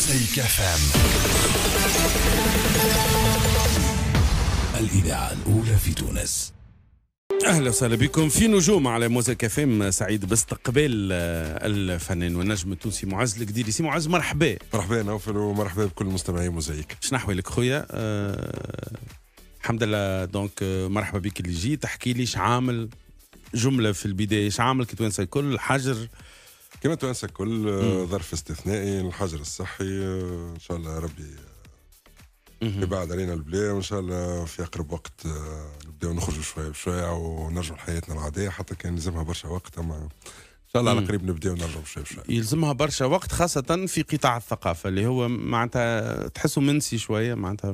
مزيكا فام الإذاعة الأولى في تونس اهلا وسهلا بكم في نجوم على موزا فيم سعيد باستقبال آه، الفنان والنجم التونسي معز الجديد سي معز مرحبا مرحبا نوفل ومرحبا بكل مستمعي موزايك شنو احوالك خويا أه الحمد لله دونك آه، مرحبا بك اللي جيت تحكي لي عامل جمله في البدايه ايش عامل كتوانسه الكل حجر كما تنسى كل ظرف استثنائي الحجر الصحي آه، ان شاء الله ربي آه، يبعد علينا البلاء وان شاء الله في اقرب وقت آه، نبداو نخرجوا شويه بشويه ونرجعوا لحياتنا العاديه حتى كان لازمها برشا وقت اما ان شاء الله على قريب نبداو نرجعوا بشوي بشوي يلزمها برشا وقت خاصة في قطاع الثقافة اللي هو معناتها تحسه منسي شوية معناتها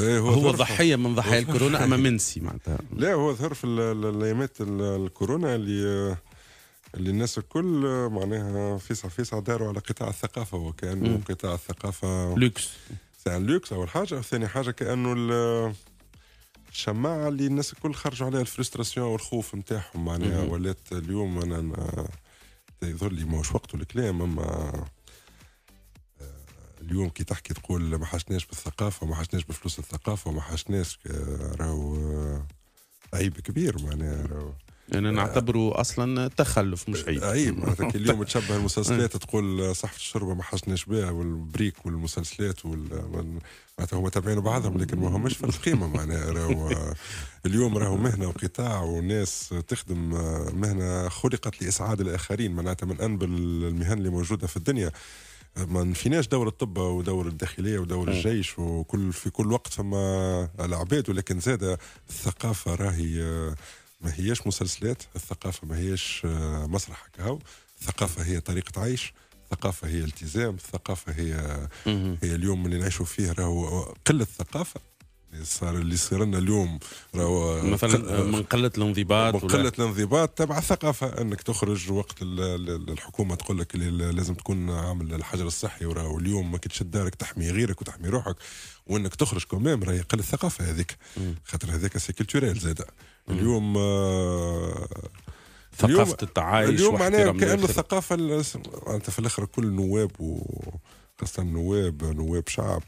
إيه هو, هو ضحية من ضحايا الكورونا أما منسي معناتها لا هو ظهر في الأيامات الكورونا اللي اللي الناس الكل معناها فيسع فيسع داروا على قطاع الثقافه وكانه قطاع الثقافه لوكس تاع لوكس اول حاجه ثاني حاجه كانه الشماعه اللي الناس الكل خرجوا عليها الفرستراسيون والخوف نتاعهم معناها ولات اليوم انا يظهر لي ماهوش وقته الكلام اما آه، اليوم كي تحكي تقول ما حشناش بالثقافه وما حشناش بفلوس الثقافه وما حشناش آه، راهو آه، عيب كبير معناها راهو يعني آه. نعتبره اصلا تخلف مش عيب آه، عيب معناتها اليوم تشبه المسلسلات آه. تقول صحفه الشربه ما حشناش بها والبريك والمسلسلات وال... معناتها هما تابعين بعضهم لكن ما هماش في القيمه معناها راهو اليوم راهو مهنه وقطاع وناس تخدم مهنه خلقت لاسعاد الاخرين معناتها من انبل المهن اللي موجوده في الدنيا ما نفيناش دور الطب ودور الداخليه ودور الجيش وكل في كل وقت فما العباد ولكن زاد الثقافه راهي ما هيش مسلسلات الثقافه ما هيش آه، مسرح كهو الثقافه هي طريقه عيش الثقافة هي التزام الثقافة هي هي اليوم اللي نعيشوا فيه راهو قلة ثقافة يعني صار اللي صار لنا اليوم راهو مثلا من قله الانضباط من قله الانضباط تبع الثقافه انك تخرج وقت الحكومه تقول لك لازم تكون عامل الحجر الصحي وراهو اليوم ما كتشد دارك تحمي غيرك وتحمي روحك وانك تخرج كوميم راهي قله الثقافه هذيك خاطر هذاك سي كولتوريل زاده اليوم آه ثقافه التعايش اليوم معناها كانه الثقافه انت في الاخر كل نواب وخاصه النواب نواب شعب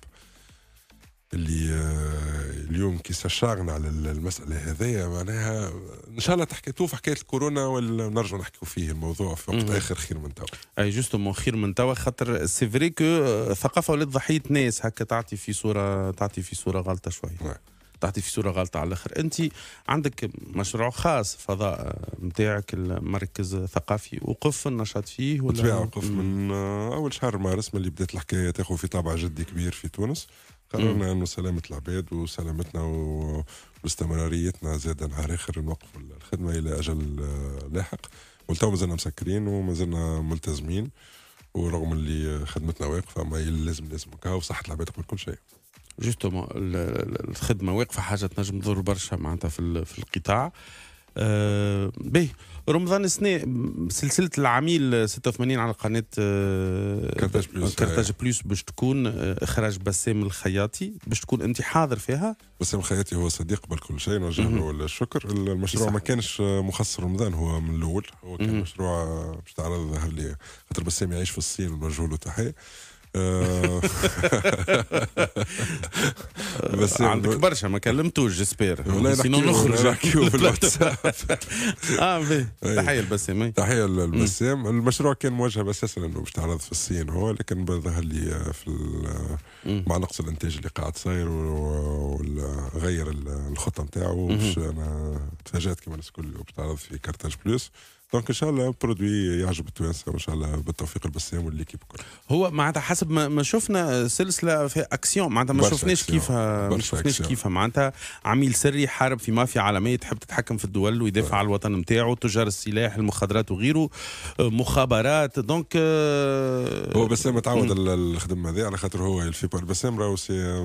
اللي آه، اليوم كي سشاغنا على المسألة هذية معناها إن شاء الله تحكي توف حكاية الكورونا ولا نرجع فيه الموضوع في وقت آخر خير من توا أي جوستو مو خير من توا خاطر سي فري كو آه، ثقافة ولات ضحية ناس هكا تعطي في صورة تعطي في صورة غلطة شوية تعطي في صوره غلطه على الاخر انت عندك مشروع خاص فضاء نتاعك آه، المركز الثقافي وقف النشاط فيه ولا بالطبيعه وقف من اول شهر مارس من اللي بدات الحكايه تاخذ في طابع جدي كبير في تونس قررنا انه سلامه العباد وسلامتنا واستمراريتنا زاد نهار اخر نوقفوا الخدمه الى اجل لاحق ولتو مازلنا مسكرين ومازلنا ملتزمين ورغم اللي خدمتنا واقفه ما لازم لازم وصحه العباد قبل كل شيء. جوستومون الخدمه واقفه حاجه تنجم تضر برشا معناتها في القطاع. آه باهي رمضان السنة سلسلة العميل 86 على قناة آه، كرتاج بلوس آه، كرتاج آه. بلوس باش تكون إخراج بسام الخياطي باش تكون أنت حاضر فيها بسام الخياطي هو صديق قبل كل شيء نوجه له الشكر المشروع ما كانش مخصص رمضان هو من الأول هو كان مشروع باش تعرض ظهر لي خاطر بسام يعيش في الصين ونوجه له تحية آه. بس عندك برشا ما كلمتوش جسبير والله سينو نخرج نحكيو في الواتساب اه تحيه لبسام تحيه البسام المشروع كان موجه اساسا انه باش تعرض في الصين هو لكن ظهر لي في مع نقص الانتاج اللي قاعد صاير وغير الخطه نتاعو باش انا تفاجات كما الناس الكل باش تعرض في كارتاج بلوس دونك ان شاء الله برودوي يعجب التوانسه وان شاء الله بالتوفيق البسام والليكيب الكل هو معناتها حسب ما شفنا سلسله في اكسيون معناتها ما شفناش كيفها ما شفناش كيفها معناتها عميل سري حارب في مافيا عالميه تحب تتحكم في الدول ويدافع على الوطن نتاعو تجار السلاح المخدرات وغيره آه، مخابرات دونك آه، هو بسام متعود الخدمه هذه على خاطر هو الفيبر بسام راهو سي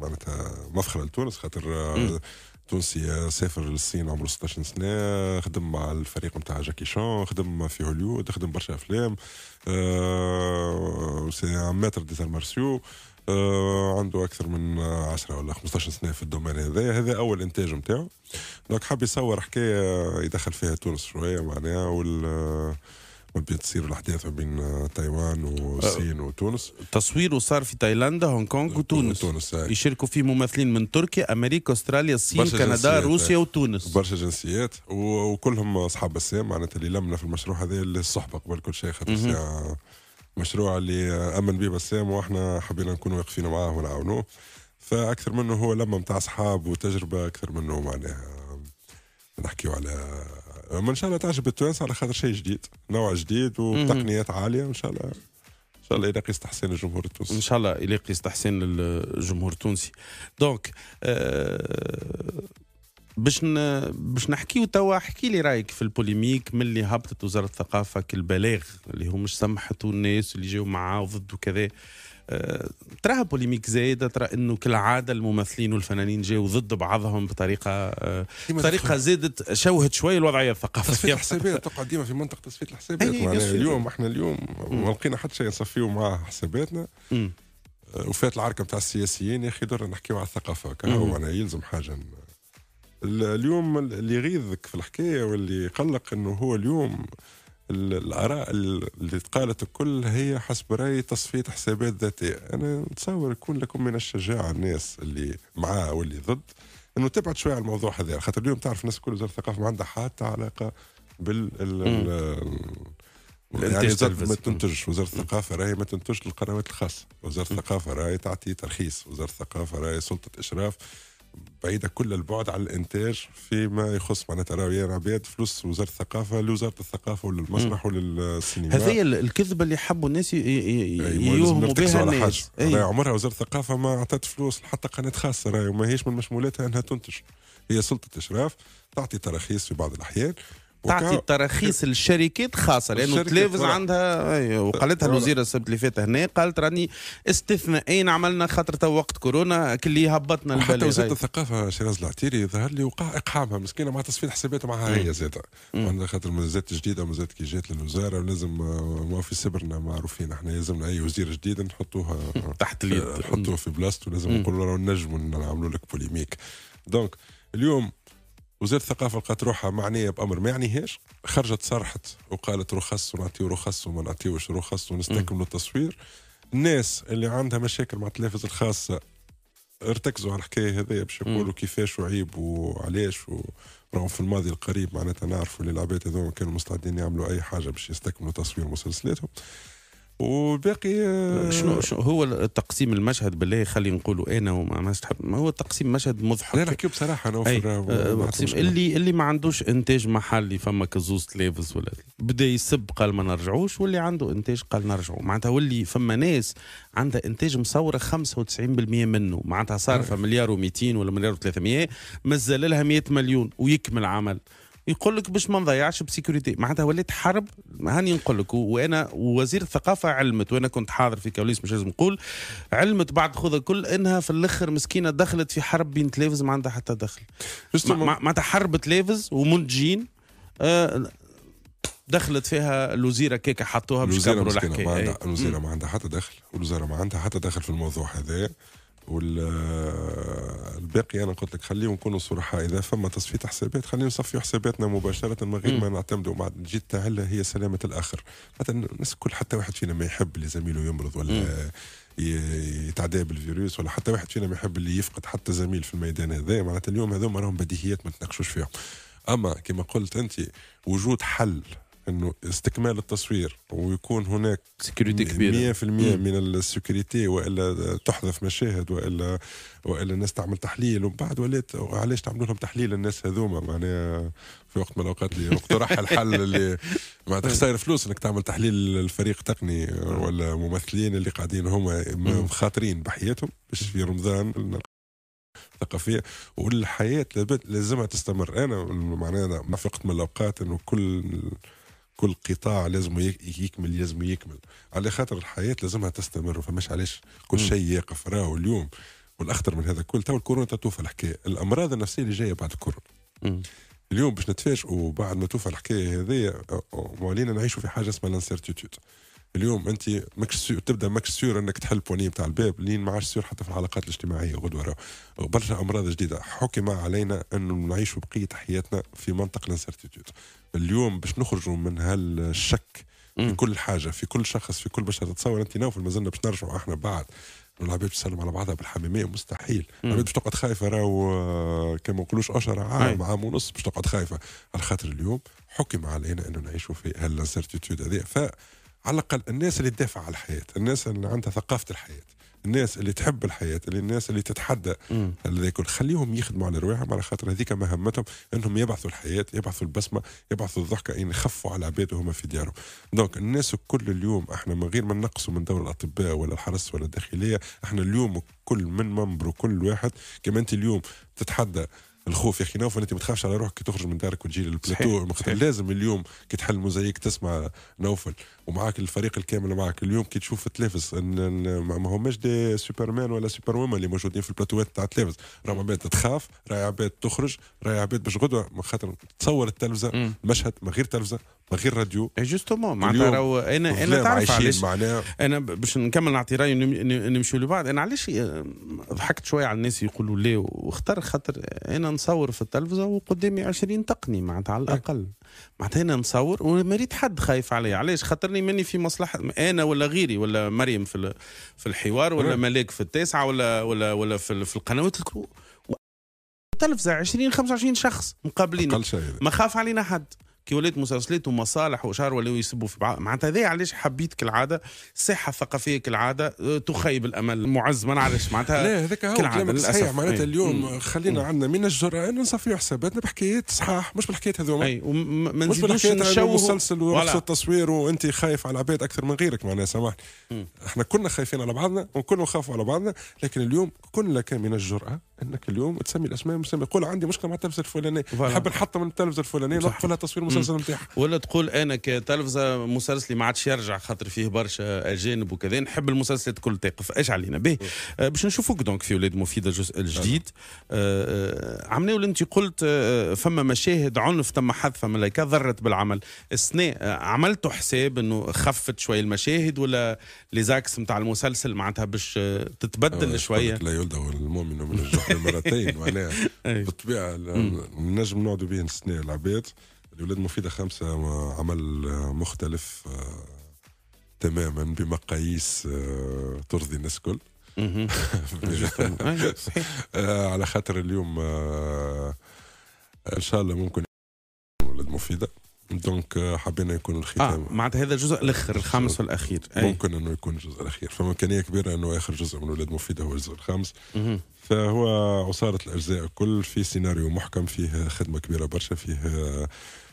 معناتها مفخره لتونس خاطر آه، تونسي آه، سافر للصين عمره 16 سنه خدم مع الفريق نتاع جاكي شان خدم في هوليوود خدم برشا افلام آه، سي ان ماتر ديزار مارسيو آه، عنده اكثر من 10 ولا 15 سنه في الدومين هذا هذا اول انتاج نتاعو دونك حاب يصور حكايه يدخل فيها تونس شويه معناها وال وبتصير تصير الاحداث بين آه، تايوان والصين آه، وتونس تصويره صار في تايلاندا هونغ كونغ آه، وتونس وتونس يشاركوا فيه ممثلين من تركيا امريكا استراليا الصين كندا روسيا وتونس برشا جنسيات وكلهم اصحاب السام معناتها اللي لمنا في المشروع هذا الصحبه قبل كل شيء خاطر مشروع اللي امن به بسام واحنا حبينا نكونوا واقفين معاه ونعاونوه فاكثر منه هو لما متاع اصحاب وتجربه اكثر منه معناها نحكيو على ما ان شاء الله تعجب التوانسه على خاطر شيء جديد نوع جديد وتقنيات عاليه ان شاء الله ان شاء الله يلاقي استحسان الجمهور التونسي ان شاء الله يلاقي استحسان الجمهور التونسي دونك آه باش باش نحكيو توا احكي لي رايك في البوليميك من اللي هبطت وزاره الثقافه كالبلاغ اللي هو مش سمحتوا الناس اللي جاوا معاه ضد وكذا تراها بوليميك زايدة ترى أنه كالعادة الممثلين والفنانين جاوا ضد بعضهم بطريقة بطريقة آه، زادت شوهت شوية الوضعية الثقافية تصفية الحسابات تقعد ديما في منطقة تصفية الحسابات يعني اليوم احنا اليوم ما لقينا حتى شيء نصفيه معاه حساباتنا آه، وفات العركة بتاع السياسيين يا أخي دور نحكيو على الثقافة كهو أنا يلزم حاجة اليوم اللي يغيظك في الحكاية واللي يقلق أنه هو اليوم الاراء اللي قالت الكل هي حسب رايي تصفيه حسابات ذاتيه انا نتصور يكون لكم من الشجاعه الناس اللي معاه واللي ضد انه تبعد شويه على الموضوع هذا يعني خاطر اليوم تعرف الناس الكل وزاره الثقافه ما عندها حتى علاقه بال يعني ما تنتج وزارة الثقافة راهي ما تنتج للقنوات الخاصة وزارة الثقافة راهي تعطي ترخيص وزارة الثقافة راهي سلطة إشراف بعيده كل البعد عن الانتاج فيما يخص معناتها راهي رابيات فلوس وزاره الثقافه لوزاره الثقافه وللمسرح وللسينما هذه الكذبه اللي حبوا الناس يوهموا بها الناس أي. عمرها وزاره الثقافه ما اعطت فلوس حتى قناه خاصه راهي وما هيش من مشمولاتها انها تنتج هي سلطه اشراف تعطي تراخيص في بعض الاحيان تعطي تراخيص للشركات خاصه لانه تلافز عندها أيوه وقالتها الوزيره السبت اللي فات هنا قالت راني استثنائيا عملنا خاطر تو وقت كورونا كل هبطنا البلد حتى وزاره الثقافه شيراز العتيري ظهر لي وقع اقحامها مسكينه مع تصفيه حسابات معها هي زادة عندها خاطر مزات جديده مزات كي جات للوزاره ولازم آه، في سبرنا معروفين احنا لازمنا اي وزير جديد نحطوها تحت اليد نحطوها في بلاصته لازم نقولوا راه نجموا نعملوا لك بوليميك دونك اليوم وزارة الثقافة لقات روحها معنية بأمر ما يعنيهاش خرجت صرحت وقالت رخص ونعطيو رخص وما نعطيوش رخص ونستكملوا التصوير الناس اللي عندها مشاكل مع التلافز الخاصة ارتكزوا على الحكاية هذيا باش يقولوا كيفاش وعيب وعلاش و... رغم في الماضي القريب معناتها نعرفوا اللي العباد هذوما كانوا مستعدين يعملوا اي حاجه باش يستكملوا تصوير مسلسلاتهم والباقي آه، شنو شنو هو تقسيم المشهد بالله خلي نقولوا انا وما ما هو تقسيم مشهد مضحك لا نحكيو بصراحه انا آه، تقسيم اللي اللي ما عندوش انتاج محلي فما كزوز تلافز ولا بدا يسب قال ما نرجعوش واللي عنده انتاج قال نرجعوا معناتها واللي فما ناس عندها انتاج مصوره 95% منه معناتها صارفه مليار و200 ولا مليار و300 مازال لها 100 مليون ويكمل عمل يقول لك باش ما نضيعش بسيكوريتي معناتها ولات حرب هاني نقول لك وانا وزير الثقافه علمت وانا كنت حاضر في كواليس مش لازم نقول علمت بعد خوذ الكل انها في الاخر مسكينه دخلت في حرب بين تلافز ما عندها حتى دخل معناتها حرب تلافز ومنتجين آه، دخلت فيها الوزيره كيكه حطوها باش كبروا الحكايه إيه. الوزيره ما عندها حتى دخل الوزيرة ما عندها حتى دخل في الموضوع هذا والباقي انا قلت لك خليهم يكونوا صرحاء اذا فما تصفيه حسابات خليهم يصفيوا حساباتنا مباشره من غير ما نعتمدوا مع جيت التهله هي سلامه الاخر حتى الناس الكل حتى واحد فينا ما يحب اللي زميله يمرض ولا يتعدى بالفيروس ولا حتى واحد فينا ما يحب اللي يفقد حتى زميل في الميدان هذا معناتها اليوم هذوما راهم بديهيات ما تناقشوش فيهم اما كما قلت انت وجود حل انه استكمال التصوير ويكون هناك سكيورتي كبيره 100% من السكيورتي والا تحذف مشاهد والا والا الناس تعمل تحليل ومن بعد ولات علاش تعملوا لهم تحليل الناس هذوما معناها في وقت من الاوقات اللي اقترح الحل اللي معناتها خسائر فلوس انك تعمل تحليل الفريق التقني ولا ممثلين اللي قاعدين هما خاطرين بحياتهم باش في رمضان ثقافية والحياه لازمها تستمر انا معناها في وقت من الاوقات انه كل كل قطاع لازم يكمل لازم يكمل على خاطر الحياه لازمها تستمر فماش علاش كل شيء يقف راهو اليوم والاخطر من هذا كل تو الكورونا تتوفى الحكايه الامراض النفسيه اللي جايه بعد الكورونا اليوم باش نتفاجئوا بعد ما توفى الحكايه هذه وعلينا نعيشوا في حاجه اسمها الانسيرتيتود اليوم انت ماكش تبدا ماكش سيور انك تحل بونيه نتاع الباب لين ما عادش سيور حتى في العلاقات الاجتماعيه غدوه برشا امراض جديده حكم علينا انه نعيشوا بقيه حياتنا في منطق الانسرتيتود اليوم باش نخرجوا من هالشك في كل حاجه في كل شخص في كل بشر تتصور انت نوفل مازلنا باش نرجعوا احنا بعد العباد تسلم على بعضها بالحميميه مستحيل العباد باش تقعد خايفه راهو آه، كما نقولوش 10 عام نعم. عام ونص باش تقعد خايفه على خاطر اليوم حكم علينا انه نعيشوا في هالانسرتيتود هذه ف على الاقل الناس اللي تدافع على الحياه الناس اللي عندها ثقافه الحياه الناس اللي تحب الحياه اللي الناس اللي تتحدى هذاك خليهم يخدموا على رواحهم على خاطر هذيك مهمتهم انهم يبعثوا الحياه يبعثوا البسمه يبعثوا الضحكه يعني يخفوا على عباد وهم في ديارهم دونك الناس الكل اليوم احنا من غير ما نقصوا من دور الاطباء ولا الحرس ولا الداخليه احنا اليوم كل من منبر وكل واحد كما انت اليوم تتحدى الخوف يا اخي نوفل انت ما تخافش على روحك كي تخرج من دارك وتجي للبلاتو لازم اليوم كي تحل موزايك تسمع نوفل ومعاك الفريق الكامل معاك اليوم كي تشوف تلافز ما هماش دي سوبرمان ولا سوبر وومن اللي موجودين في البلاتوات تاع تلافز راهم عباد تخاف راهي عباد تخرج راهي عباد باش غدوه خاطر تصور التلفزه المشهد من غير تلفزه غير راديو إيه، جوستومون معناتها راهو انا انا تعرف علاش انا باش نكمل نعطي رايي نمشيو لبعض انا علاش آه، ضحكت شويه على الناس يقولوا لي واختار خاطر انا نصور في التلفزه وقدامي 20 تقني معناتها على إيه. الاقل معناتها انا نصور وما ريت حد خايف عليا علاش خاطرني ماني في مصلحه انا ولا غيري ولا مريم في في الحوار ولا إيه. ملاك في التاسعه ولا ولا ولا في, في القنوات الكرو التلفزه 20 25 شخص مقابلين ما خاف علينا حد كي ولات مسلسلات ومصالح وشهر ولاو يسبوا في بعض معناتها هذايا علاش حبيت كالعاده الصحه الثقافيه كالعاده تخيب الامل معز ما نعرفش معناتها لا هذاك هو كلامك صحيح معناتها إيه. اليوم خلينا عندنا من الجرأه انه نصفيو حساباتنا بحكايات صحاح مش بالحكايات هذوما اي وما نزيدوش نشوه مسلسل ورقص التصوير وانت خايف على العباد اكثر من غيرك معناها سامحني احنا كنا خايفين على بعضنا وكنا نخافوا على بعضنا لكن اليوم كنا كان من الجرأه انك اليوم تسمي الاسماء مسمى يقول عندي مشكله مع التلفزه الفلانيه نحب نحطها من التلفزه الفلانيه نوقف لها تصوير المسلسل نتاعها ولا تقول انا كتلفزه مسلسلي ما عادش يرجع خاطر فيه برشا اجانب وكذا نحب المسلسلات الكل تقف ايش علينا به آه باش نشوفوك دونك في ولاد مفيده الجزء الجديد آه, آه، عملنا انت قلت آه،, آه فما مشاهد عنف تم حذف من لايكا ضرت بالعمل السنة آه، عملتوا حساب انه خفت شوي المشاهد ولا ليزاكس نتاع المسلسل معناتها باش تتبدل شويه لا يلدى المؤمن من الجوع واحده مرتين معناها بالطبيعه نجم نقعدوا به سنة العباد الاولاد مفيده خمسه عمل مختلف آه، تماما بمقاييس آه، ترضي الناس الكل آه، على خاطر اليوم ان شاء الله ممكن ولاد مفيده دونك euh, حبينا يكون الختام آه معناتها هذا الجزء الاخر الخامس والاخير أي. ممكن انه يكون الجزء الاخير فما امكانيه كبيره انه اخر جزء من ولاد مفيده هو الجزء الخامس فهو عصاره الاجزاء الكل في سيناريو محكم فيه خدمه كبيره برشا فيه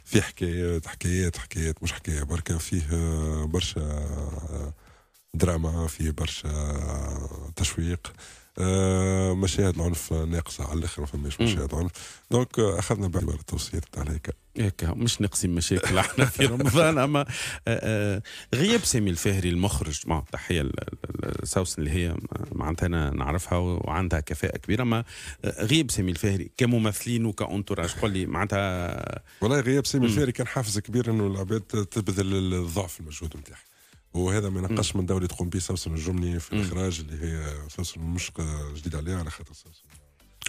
في حكايات حكايات حكايات مش حكايه بركه فيه برشا دراما فيه برشا تشويق آه، مشاهد عنف ناقصه على الاخر ما فماش مشاهد عنف دونك آه، اخذنا بعض التوصيات تاع هيك هيك مش نقسم مشاكل احنا في رمضان اما آه، غياب سامي الفهري المخرج مع تحيه لسوسن اللي هي معناتها انا نعرفها وعندها كفاءه كبيره أما غياب سامي الفهري كممثلين وكانتوراج قول لي معناتها والله غياب سامي الفهري كان حافز كبير انه العباد تبذل الضعف المجهود نتاعها وهذا ما ينقصش من دوري تقوم به سوسن الجملي في الاخراج اللي هي سوسن مش جديده عليها على خاطر سوسن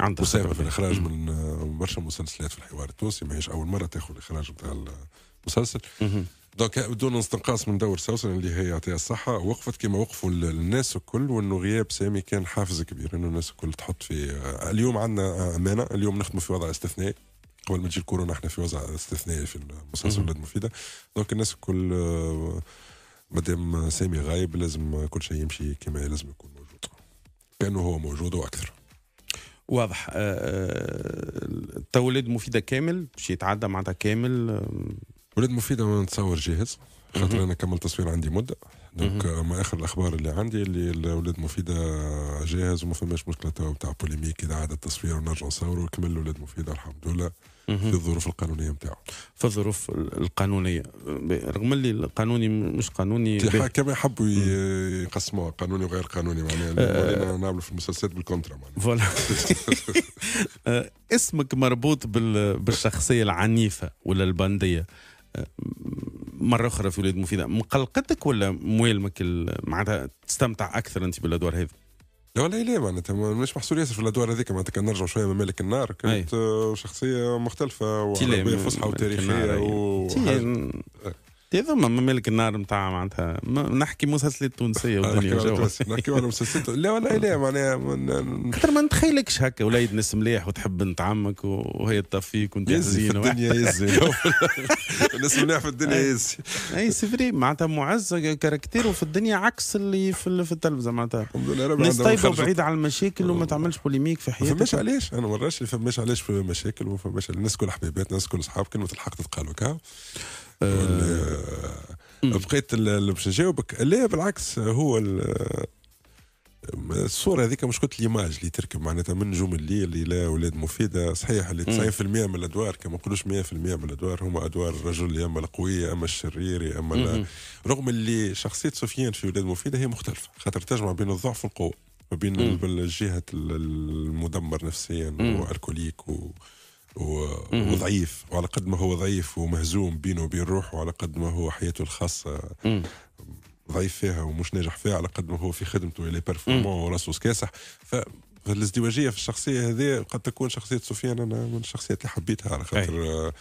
عندها مساهمه في الاخراج من برشا مسلسلات في الحوار التونسي ماهيش اول مره تاخذ الاخراج نتاع المسلسل دونك بدون استنقاص من دور سوسن اللي هي يعطيها الصحه وقفت كما وقفوا الناس الكل وانه غياب سامي كان حافز كبير انه الناس الكل تحط في اليوم عندنا امانه اليوم نخدموا في وضع استثنائي قبل ما تجي الكورونا احنا في وضع استثنائي في ولاد مفيده دونك الناس الكل آه، مادام سامي غايب لازم كل شيء يمشي كما لازم يكون موجود كانه هو موجود واكثر واضح آه، آه، تولد مفيده كامل باش يتعدى معناتها كامل ولاد مفيده نتصور جاهز خاطر انا كمل تصوير عندي مده دونك اما اخر الاخبار اللي عندي اللي الاولاد مفيده جاهز وما فماش مشكله توا بتاع بوليميك اذا عاد التصوير ونرجع نصوروا وكملوا الاولاد مفيده الحمد لله في الظروف القانونيه نتاعو في الظروف القانونيه رغم اللي القانوني مش قانوني كما يحبوا يقسموها قانوني وغير قانوني معناها نعملوا في المسلسلات بالكونترا معناها فوالا اسمك مربوط بالشخصيه العنيفه ولا البنديه مره اخرى في ولاد مفيده مقلقتك ولا موالمك معناتها تستمتع اكثر انت بالادوار هذه؟ لا لا لا معناتها مش محصور ياسر في الادوار هذيك معناتها كان نرجع شويه من مالك النار كانت شخصيه مختلفه وعربيه فصحى وتاريخيه و... ما ملك النار نتاع معناتها نحكي مسلسلات تونسيه ودنيا نحكي على مسلسلات لا ولا لا معناها كثر ما نتخيلكش هكا ولايد ناس مليح وتحب بنت عمك وهي تطفيك وانت حزين في الدنيا يزي الناس مليح في الدنيا يزي اي سي فري معناتها معز كاركتير وفي الدنيا عكس اللي في, في التلفزه معناتها الحمد لله ناس طيبه وبعيده على المشاكل وما تعملش بوليميك في حياتك فماش علاش انا ما فماش علاش في مشاكل وما فماش الناس كل حبيبات الناس كل اصحاب كلمه الحق تتقال وكا بقيت باش نجاوبك لا بالعكس هو الصورة هذيك مش قلت ليماج اللي تركب معناتها من نجوم الليل إلى أولاد مفيدة صحيح اللي 90% من الأدوار كما نقولوش 100% من الأدوار هما أدوار الرجل يا أما القوية أما الشرير يا أما رغم اللي شخصية سفيان في أولاد مفيدة هي مختلفة خاطر تجمع بين الضعف والقوة ما بين الجهة المدمر نفسيا وألكوليك و... وضعيف وعلى قد ما هو ضعيف ومهزوم بينه وبين روحه وعلى قد ما هو حياته الخاصه ضعيف فيها ومش ناجح فيها على قد ما هو في خدمته اللي يعني بيرفورمون وراسه كاسح ف في الشخصيه هذه قد تكون شخصيه سفيان انا من الشخصيات اللي حبيتها على خاطر آه،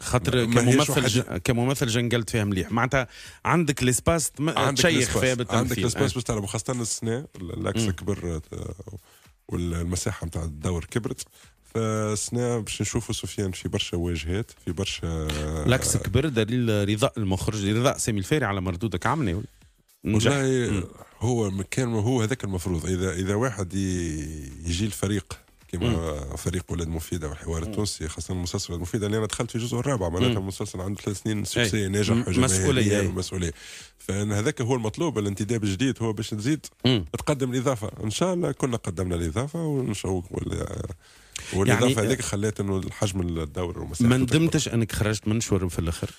خاطر كممثل ج... كممثل جنجلت فيها مليح معناتها عندك ليسباس تشيخ فيها بالتمثيل عندك ليسباس باش تعرف خاصه السنه الاكس كبر آه، والمساحه نتاع الدور كبرت فسنا باش نشوفوا سفيان في برشا واجهات في برشا لاكس كبر دليل رضا المخرج رضا سامي الفاري على مردودك عملي والله هو كان هو هذاك المفروض اذا اذا واحد يجي الفريق كما فريق ولاد مفيده والحوار التونسي خاصه المسلسل ولاد مفيده اللي انا دخلت في الجزء الرابع معناتها المسلسل عنده ثلاث سنين سكسي ناجح مسؤوليه مسؤوليه فان هذاك هو المطلوب الانتداب الجديد هو باش تزيد تقدم الاضافه ان شاء الله كنا قدمنا الاضافه ونشوق والاضافه يعني هذيك آه، خلات انه الحجم الدور ما ندمتش انك خرجت من منشور في الاخر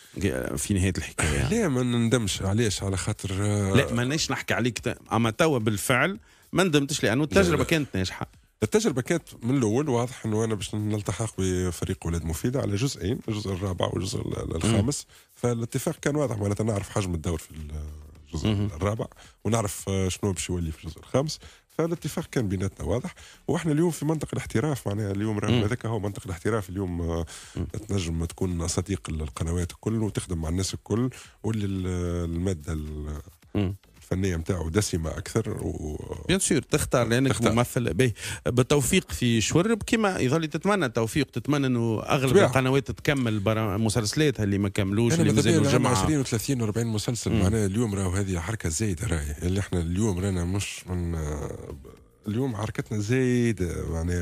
في نهايه الحكايه يعني. لا ما نندمش علاش على خاطر آه، لا مانيش نحكي عليك اما توا بالفعل ما ندمتش لانه التجربه لا لا. كانت ناجحه التجربة كانت من الأول واضح أنه أنا باش نلتحق بفريق ولاد مفيدة على جزئين الجزء الرابع والجزء الخامس فالاتفاق كان واضح معناتها نعرف حجم الدور في الجزء الرابع ونعرف آه، شنو باش يولي في الجزء الخامس الاتفاق كان بيناتنا واضح واحنا اليوم في منطقه الاحتراف معناها اليوم رغم هذاك هو منطقه الاحتراف اليوم آه، تنجم تكون صديق القنوات الكل وتخدم مع الناس الكل واللي الماده الفنيه نتاعو دسمه اكثر و بيان سور تختار لانك تختار. ممثل به بالتوفيق في شورب كما يظل تتمنى التوفيق تتمنى انه اغلب طبيعة. القنوات تكمل مسلسلاتها اللي ما كملوش اللي مازالوا جمع 20 و30 و40 مسلسل معناها اليوم راهو هذه حركه زايده راهي اللي احنا اليوم رانا مش من اليوم حركتنا زايدة يعني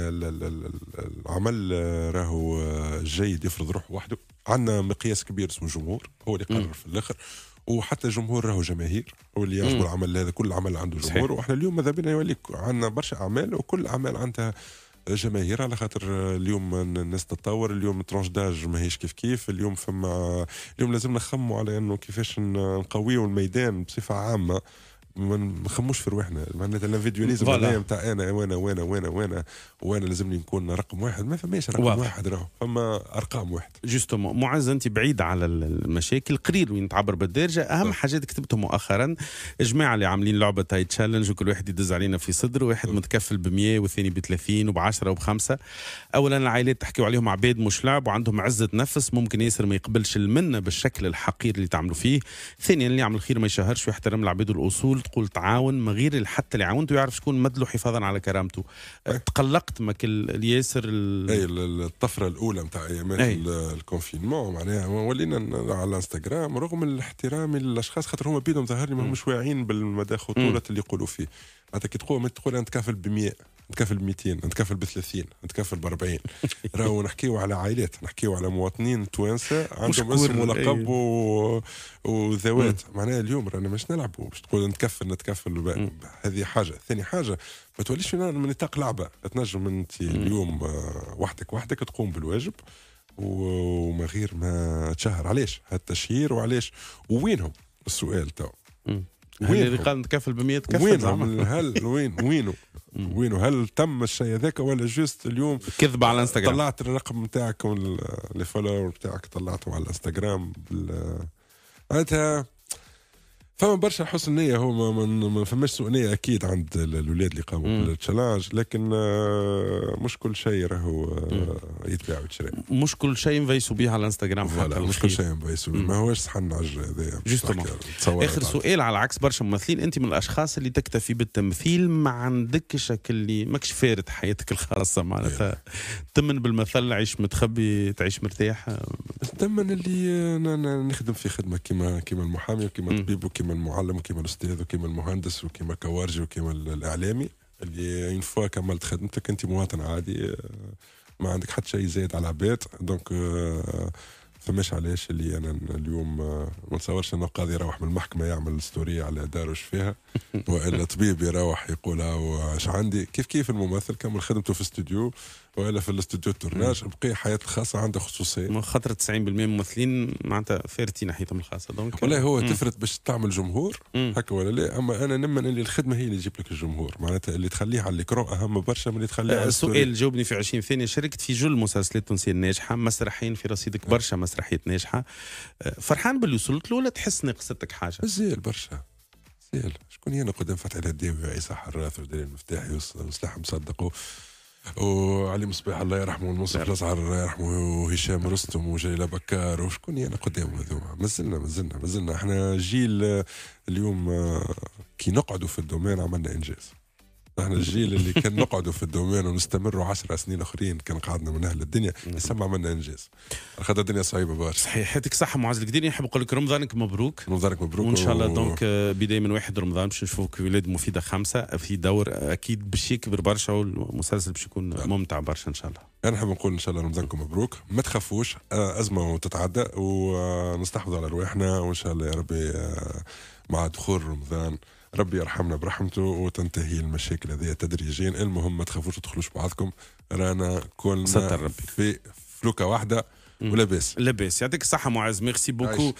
العمل راهو جيد يفرض روحه وحده عندنا مقياس كبير اسمه جمهور هو اللي قرر في الاخر وحتى الجمهور راهو جماهير واللي يعجبوا العمل هذا كل عمل عنده جمهور واحنا اليوم ماذا بينا يولي عندنا برشا اعمال وكل اعمال عندها جماهير على خاطر اليوم الناس تتطور اليوم ترونش داج ماهيش كيف كيف اليوم فما اليوم لازم نخموا على انه كيفاش نقويوا الميدان بصفه عامه ما نخموش في رواحنا معناتها الانفيدواليزم هذايا نتاع انا وانا وانا وانا وانا وانا لازمني نكون رقم واحد ما فماش رقم واضح. واحد راهو فما ارقام واحد جوستومون معز انت بعيد على المشاكل قريب وين تعبر بالدارجه اهم حاجات كتبته مؤخرا الجماعه اللي عاملين لعبه هاي تشالنج وكل واحد يدز علينا في صدره واحد متكفل ب 100 والثاني ب 30 وب 10 وب 5 اولا العائلات تحكيوا عليهم عباد مش لعب وعندهم عزه نفس ممكن ياسر ما يقبلش المنه بالشكل الحقير اللي تعملوا فيه ثانيا اللي يعمل خير ما يشهرش ويحترم العباد والاصول تقول تعاون ما غير حتى اللي عاونته يعرف شكون له حفاظا على كرامته أي. تقلقت ما الياسر ال... اي الطفره الاولى نتاع ايامات الكونفينمون معناها ولينا على الانستغرام رغم الاحترام للاشخاص خاطر هما بيدهم ظهر لي ماهمش واعيين بالمدى خطوره اللي يقولوا فيه معناتها كي تقول تقول انا نتكافل ب 100 نتكفل ب 200 نتكفل ب 30 نتكفل ب 40 راهو نحكيو على عائلات نحكيو على مواطنين توانسه عندهم اسم ولقب أيوة. و... وذوات معناها اليوم رانا مش نلعبوا باش تقول نتكفل نتكفل هذه حاجه ثاني حاجه ما توليش من نطاق لعبه تنجم انت اليوم آه، وحدك وحدك تقوم بالواجب وما غير ما تشهر علاش هالتشهير وعلاش ووينهم السؤال تو وين اللي قال نتكفل ب 100 كفل وين هل وين وينه وينو هل تم الشيء هذاك ولا جوست اليوم كذب على الانستغرام طلعت الرقم نتاعك لي فولور نتاعك طلعته على الانستغرام معناتها فما برشا حسن نيه هو ما, فماش سوء نيه اكيد عند الاولاد اللي قاموا بالتشالنج لكن آه، مش كل شيء راهو آه، يتباع ويتشرى مش كل شيء مفيسوا به على الانستغرام لا مش كل شيء مفيسوا ما هوش صحن النعج هذايا جوستومون اخر سؤال على عكس برشا ممثلين انت من الاشخاص اللي تكتفي بالتمثيل ما عندكش اللي ماكش فارد حياتك الخاصه معناتها تمن بالمثل عيش متخبي تعيش مرتاح تمن اللي آه، نخدم في خدمه كيما كيما المحامي وكيما الطبيب وكيما كيما المعلم وكيما الاستاذ وكيما المهندس وكيما الكوارجي وكيما الاعلامي اللي اون فوا كملت خدمتك انت مواطن عادي آه، ما عندك حتى شيء زايد على العباد دونك فماش علاش اللي انا اليوم آه، ما نتصورش انه قاضي يروح من المحكمه يعمل ستوري على داره فيها والا طبيب يروح يقولها آه، واش عندي كيف كيف الممثل كمل خدمته في استوديو والا في الاستوديو التورناج بقي حياته الخاصه عنده خصوصيه خاطر 90% من الممثلين معناتها فارتين ناحيتهم الخاصه دونك ولا هو تفرت باش تعمل جمهور هكا ولا لا اما انا نمن اللي الخدمه هي اللي تجيب لك الجمهور معناتها اللي تخليه على الكرو اهم برشا من اللي تخليه آه، على السؤال جاوبني في 20 ثانيه شاركت في جل المسلسلات التونسيه الناجحه مسرحين في رصيدك برشا مسرح مسرحيه ناجحه آه، فرحان باللي وصلت له ولا تحس ناقصتك حاجه؟ مازال برشا مازال شكون هي قدام فتح الهداوي وعيسى حراث ودليل المفتاحي وسلاح مصدق وعلي مصباح الله يرحمه المنصف الاسعار الله يرحمه وهشام رستم وجليله بكار وشكون انا قدام هذوما مازلنا مازلنا مازلنا احنا جيل آه، اليوم آه، كي نقعدوا في الدومين عملنا انجاز نحن الجيل اللي كان نقعدوا في الدومين ونستمروا 10 سنين اخرين كان قعدنا من اهل الدنيا يسمى عملنا انجاز خاطر الدنيا صعيبه برشا صحيح يعطيك صحه معز القديري نحب نقول لك رمضانك مبروك رمضانك مبروك وان شاء الله و... دونك آه، بدايه من واحد رمضان باش نشوفوك ولاد مفيده خمسه في دور اكيد باش يكبر برشا والمسلسل باش يكون نعم. ممتع برشا ان شاء الله انا نحب نقول ان شاء الله رمضانكم مبروك ما تخافوش آه، ازمه وتتعدى ونستحفظ آه، على رواحنا وان شاء الله يا ربي مع دخول رمضان ربي يرحمنا برحمته وتنتهي المشاكل هذه تدريجيا المهم ما تخافوش تدخلوش بعضكم رانا كلنا في فلوكه واحده ولاباس لاباس يعطيك الصحة معز ميرسي بوكو